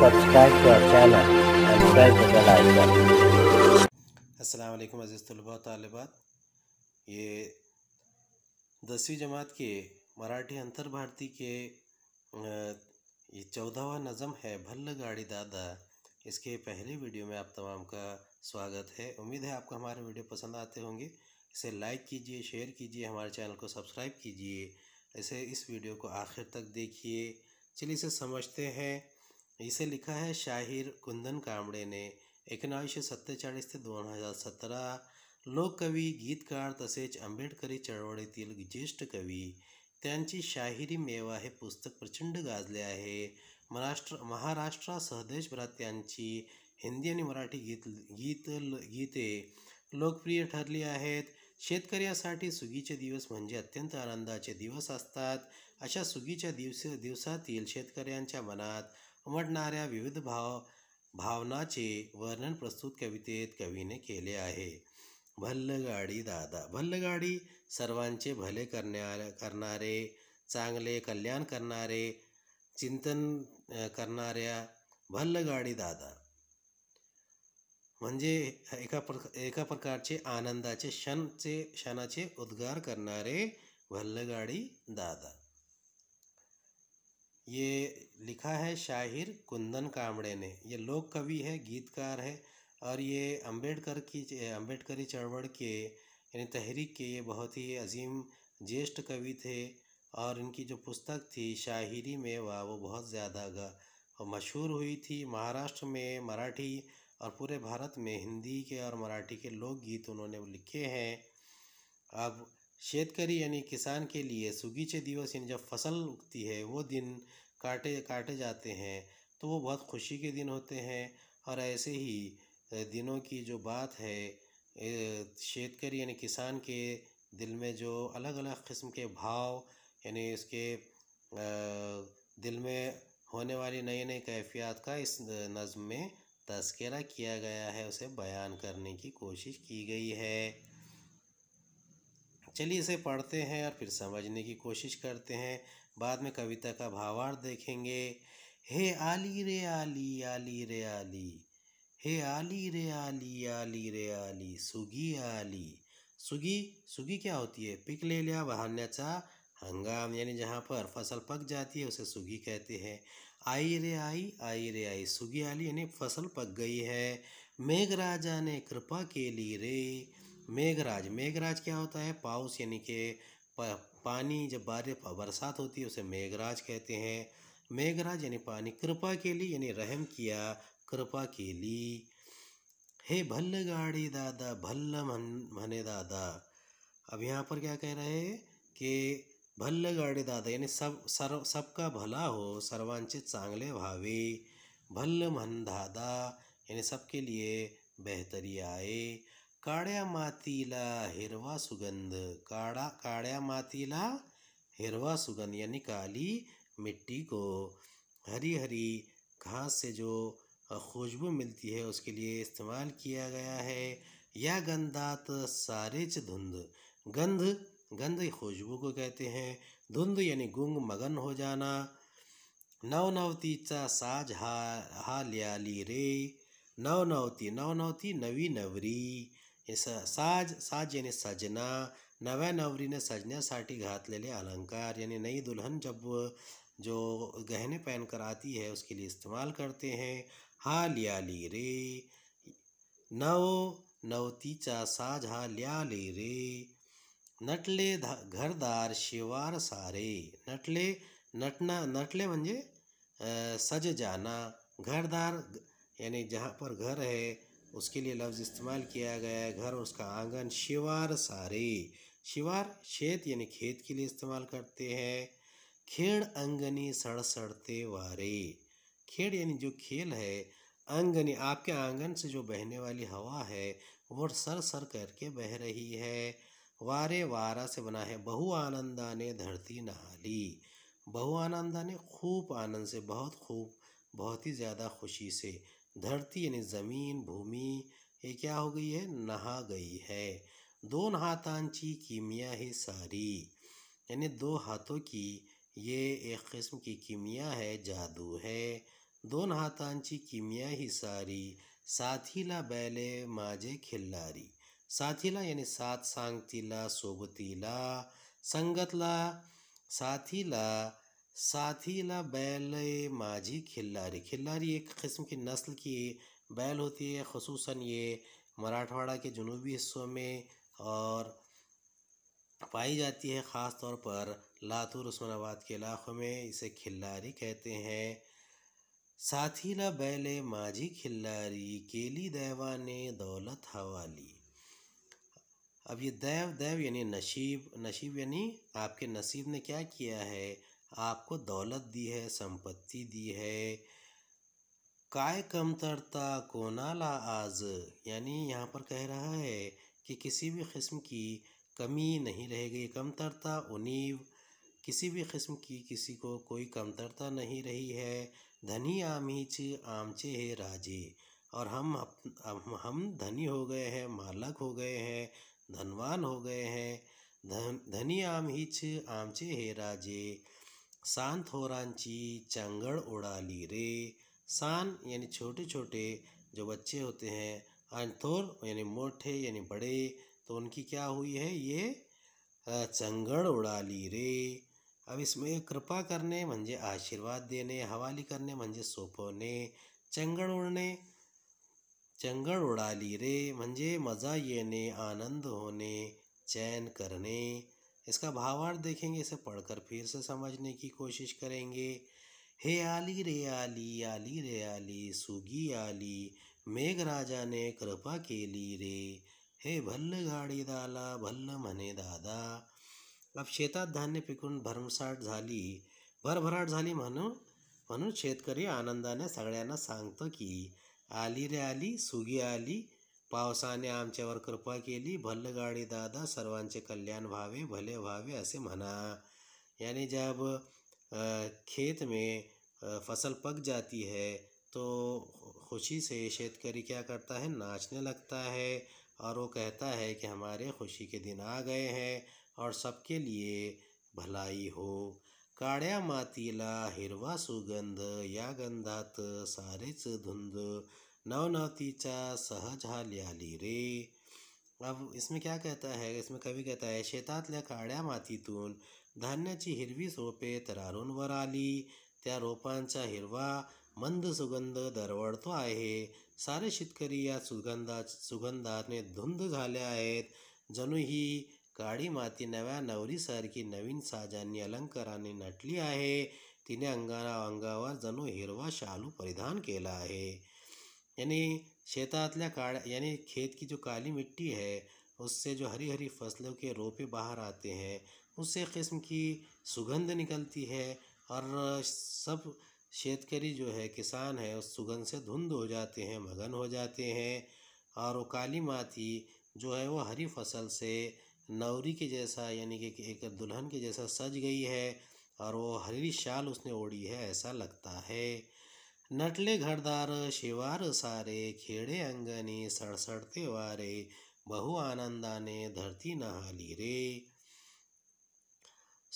subscribe to our channel and press the bell icon. अस्सलाम वालेकुम अज़ीज़ तलबा तालिबात ये दसवीं जमात के मराठी अंतर भारती के ये चौदहवा नज़म है भल्ल गाड़ी दादा इसके पहले वीडियो में आप तमाम का स्वागत है उम्मीद है आपको हमारे वीडियो पसंद आते होंगे इसे लाइक कीजिए शेयर कीजिए हमारे चैनल को सब्सक्राइब कीजिए इसे इस वीडियो को आखिर तक देखिए चलिए इसे समझते हैं इसे लिखा है शाहिर कुंदन कांबड़े ने एकोणावीसशे सत्तेचाळीस ते दोन हजार सतरा लोककवी गीतकार तसेच आंबेडकरी चळवळीतील ज्येष्ठ कवी त्यांची शाहिरी मेवा हे पुस्तक प्रचंड गाजले आहे महाराष्ट्र महाराष्ट्रासह देशभरात त्यांची हिंदी आणि मराठी गीत गीत गीते लोकप्रिय ठरली आहेत शेतकऱ्यासाठी सुगीचे दिवस म्हणजे अत्यंत आनंदाचे दिवस असतात अशा सुगीच्या दिवस दिवसातील शेतकऱ्यांच्या मनात उमटणाऱ्या विविध भाव भावनाचे वर्णन प्रस्तुत कवितेत कवीने केले आहे भल्लगाडी दादा भल्लगाडी सर्वांचे भले करण्या करणारे चांगले कल्याण करणारे चिंतन करणाऱ्या भल्लगाडी दादा म्हणजे एका प्रकार एका प्रकारचे आनंदाचे क्षणचे क्षणाचे उद्गार करणारे भल्लगाडी दादा ये लिखा है शाहिर कुंदन कामड़े ने ये लोक कवि है गीतकार है और ये अंबेडकर की अंबेडकरी चढ़वड़ के यानी तहरीक के ये बहुत ही अजीम ज्येष्ठ कवि थे और इनकी जो पुस्तक थी शाहिरी में वह वो बहुत ज़्यादा मशहूर हुई थी महाराष्ट्र में मराठी और पूरे भारत में हिंदी के और मराठी के लोकगीत उन्होंने लिखे हैं अब शेतकारी यानी किसान के लिए सुगीचे दिवस यानी जब फसल उगती है वो दिन काटे काटे जाते हैं तो वो बहुत खुशी के दिन होते हैं और ऐसे ही दिनों की जो बात है शेतकारी यानी किसान के दिल में जो अलग अलग किस्म के भाव यानी उसके दिल में होने वाली नई नई कैफियत का इस नज़म में तस्करा किया गया है उसे बयान करने की कोशिश की गई है चलिए इसे पढ़ते हैं और फिर समझने की कोशिश करते हैं बाद में कविता का भावार्थ देखेंगे हे आली रे आली आली रे आली हे आली रे आली आली रे आली सुगी आली सुगी सुगी क्या होती है पिक ले लिया बहान्याचा हंगाम यानी जहाँ पर फसल पक जाती है उसे सुगी कहते हैं आई रे आई आई रे आई सुगी आली यानी फसल पक गई है मेघ राजा ने कृपा के लिए रे मेघराज मेघराज क्या होता है पाउस यानी कि पानी जब बारिश बरसात होती है उसे मेघराज कहते हैं मेघराज यानी पानी कृपा के लिए यानी रहम किया कृपा के लिए हे भल्ल गाड़ी दादा भल्ल मन भने दादा अब यहाँ पर क्या कह रहे हैं कि भल्ल गाड़ी दादा यानी सब सर्व सबका भला हो सर्वांचित चांगले भावे भल्ल मन दादा यानी सबके लिए बेहतरी आए काड़ा मातीला हिरवा सुगंध काड़ा काड़ा मातीला हिरवा सुगंध यानी काली मिट्टी को हरी हरी घास से जो खुशबू मिलती है उसके लिए इस्तेमाल किया गया है या गंधात च धुंध गंध गंध खुशबू को कहते हैं धुंध यानी गुंग मगन हो जाना नव चा साज हा हा लियाली रे नवनवती नवनवती नवी नवरी साज साज यानी सजना नव्या नवरीने सजण्यासाठी घातलेले अलंकार यानी नई दुल्हन जब जो गहने पहनकर आती है उसके लिए इस्तेमाल करते हैं हा लिया ली रे नव नवतीचा साज हा लिया ली रे नटले घरदार शिवार सारे नटले नटना नटले म्हणजे सज जाना घरदार यानी जहाँ पर घर है उसके लिए लफ्ज़ इस्तेमाल किया गया है घर उसका आंगन शिवार सारे शिवार शेत यानी खेत के लिए इस्तेमाल करते हैं खेड़ अंगनी सड़ सड़ते वारे खेड़ यानी जो खेल है अंगनी आपके आंगन से जो बहने वाली हवा है वो सर सर करके बह रही है वारे वारा से बना है बहु आनंदा ने धरती नहाली बहु आनंदा ने खूब आनंद से बहुत खूब बहुत ही ज़्यादा खुशी से धरती यानी ज़मीन भूमि ये क्या हो गई है नहा गई है दोन हाथांची कीमिया है सारी यानी दो हाथों की ये एक किस्म की कीमिया है जादू है दोन हाथांची कीमिया ही सारी साथीला बैले माजे खिल्लारी साथीला यानी साथ सांगतीला सोबतीला संगतला साथीला साथी ला बैल माझी खिल्लारी खिल्लारी एक किस्म की नस्ल की बैल होती है खसूस ये मराठवाड़ा के जनूबी हिस्सों में और पाई जाती है ख़ास तौर पर लातूर उस्मानाबाद के इलाक़ों में इसे खिल्लारी कहते हैं साथी ला बैल माझी खिल्लारी केली दैवा ने दौलत हवाली अब ये दैव दैव यानी नशीब नसीब यानी आपके नसीब ने क्या किया है आपको दौलत दी है संपत्ति दी है काय कमतरता कोनाला आज यानी यहाँ पर कह रहा है कि किसी भी किस्म की कमी नहीं रहेगी कमतरता उनीव किसी भी किस्म की किसी को कोई कमतरता नहीं रही है धनी आमीच आमचे है राजे और हम हम धनी हो गए हैं मालक हो गए हैं धनवान हो गए हैं धन धनी आमीच आमचे हे राजे सांथोरांची चंगड़ उड़ाली रे सान यानी छोटे छोटे जो बच्चे होते हैं अंथोर यानी मोटे यानी बड़े तो उनकी क्या हुई है ये चंगड़ उड़ाली रे अब इसमें कृपा करने मंजे आशीर्वाद देने हवाली करने मंजे सोपोने चंगड उड़ने चंगड उडाली रे मंजे मजा येने आनंद होने चैन करने इसका भावार्थ देखेंगे इसे पढ़कर फिर से समझने की कोशिश करेंगे हे आली रे आली आली रे आली सुगी आली मेघ राजा ने कृपा के ली रे हे भल्ल गाडी दाला भल्ल मने दादा अब शेतात धान्य पिकून भरमसाट झाली भरभराट झाली म्हणून म्हणून शेतकरी आनंदाने सगळ्यांना सांगतो की आली रे आली सुगी आली पावसाने आमच्यावर कृपा केली भल्लगाडी दादा सर्वांचे कल्याण भावे भले भावे असे म्हणा यानी जब खेत में फसल पक जाती है तो खुशी से शेतकरी क्या करता है नाचने लगता है और वो कहता है कि हमारे खुशी के दिन आ गए हैं और सबके लिए भलाई हो काळ्या मातीला हिरवा सुगंध या गंधात सारेच धुंध नवनवतीचा सहज ल्याली रे अब इसमें क्या कहता है इसमें कवि कहता है शेतातल्या काळ्या मातीतून धान्याची हिरवी सोपे तरारून वर आली त्या रोपांचा हिरवा मंद सुगंध दरवळतो आहे सारे शेतकरी या सुगंधा सुगंधाने धुंद झाले आहेत जणू ही काळी माती नव्या नवरीसारखी नवीन साजांनी अलंकाराने नटली आहे तिने अंगारा अंगावर जणू हिरवा शालू परिधान केला आहे यानी शेतातल्या काळ यानी खेत की जो काली मिट्टी है उससे जो हरी हरी फसलों के रोपे बाहर आते हैं उससे किस्म की सुगंध निकलती है और सब शेतकारी जो है किसान है उस सुगंध से धुंध हो जाते हैं मगन हो जाते हैं और वो काली माती जो है वो हरी फसल से नौरी के जैसा यानी कि एक दुल्हन के जैसा सज गई है और वो हरी शाल उसने ओढ़ी है ऐसा लगता है नटले घरदार शेवार सारे खेडे अंगणी सडसडते वारे बहु आनंदाने धरती नहाली रे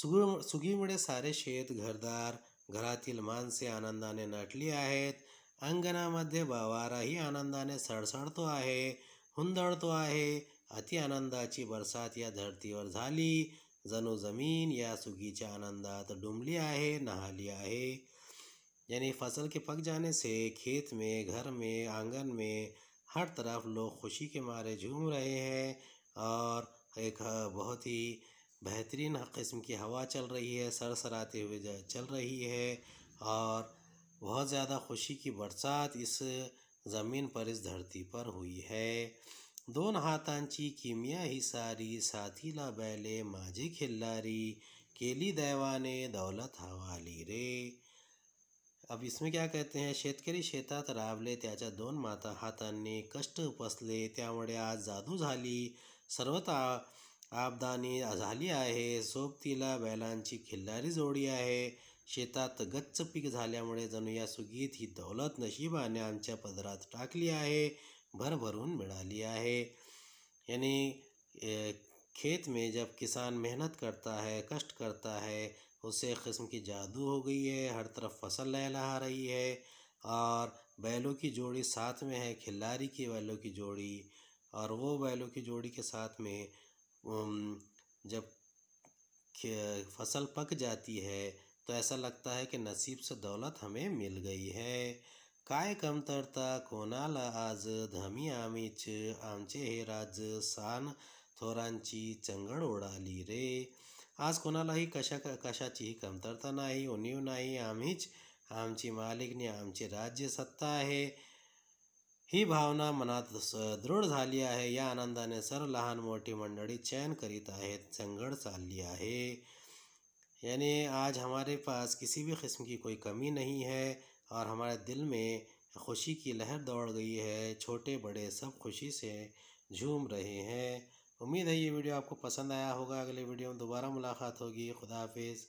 सुगी सुगीमुळे सारे शेत घरदार घरातील माणसे आनंदाने नटली आहेत अंगणामध्ये बावाराही आनंदाने सडसडतो आहे हुंदळतो आहे अति आनंदाची बरसात या धरतीवर झाली जणू जमीन या सुगीच्या आनंदात डुंबली आहे नहाली आहे यानी फसल के पक जाने से खेत में घर में आंगन में हर तरफ लोग खुशी के मारे झूम रहे हैं और एक बहुत ही बेहतरीन किस्म की हवा चल रही है सरसराते हुए चल रही है और बहुत ज़्यादा खुशी की बरसात इस ज़मीन पर इस धरती पर हुई है दोन हाथांची किमिया ही सारी साथीला बैले माझी खिल्लारी केली दैवाने दौलत हवाली रे अब इसमें क्या कहते हैं शेतकरी शेतात रावले त्याच्या दोन माता हातांनी कष्ट उपसले त्यामुळे आज जादू झाली सर्वता आपदानी झाली आहे सोबतीला बैलांची खिल्लारी जोडी आहे शेतात गच्च पीक झाल्यामुळे जणू या सुगीत ही दौलत नशिबाने आमच्या पदरात टाकली आहे भरभरून मिळाली आहे यानी खेत में जब किसान मेहनत करता है कष्ट करता है उससे एक किस्म की जादू हो गई है हर तरफ फसल लहलहा रही है और बैलों की जोड़ी साथ में है खिल्लारी की बैलों की जोड़ी और वो बैलों की जोड़ी के साथ में जब फसल पक जाती है तो ऐसा लगता है कि नसीब से दौलत हमें मिल गई है काय कमतरता कोणाला आज धमी आमिच आमचे हे राज सान थोरांची चंगड उड़ाली रे आज ही कशा कशा ही कमतरता नाही उणीव नाही आम्हीच आमची मालिकनी ची राज्य सत्ता है ही भावना मनात दृढ है या या आनंदाने सर्व लहान मोटी मंडली चयन करीत है संगड़ चालली है यानी आज हमारे पास किसी भी किस्म की कोई कमी नहीं है और हमारे दिल में खुशी की लहर दौड़ गई है छोटे बड़े सब खुशी से झूम रहे हैं उम्मीद है ये वीडियो आपको पसंद आया होगा अगले वीडियो में दोबारा मुलाकात होगी खुदा हाफिज़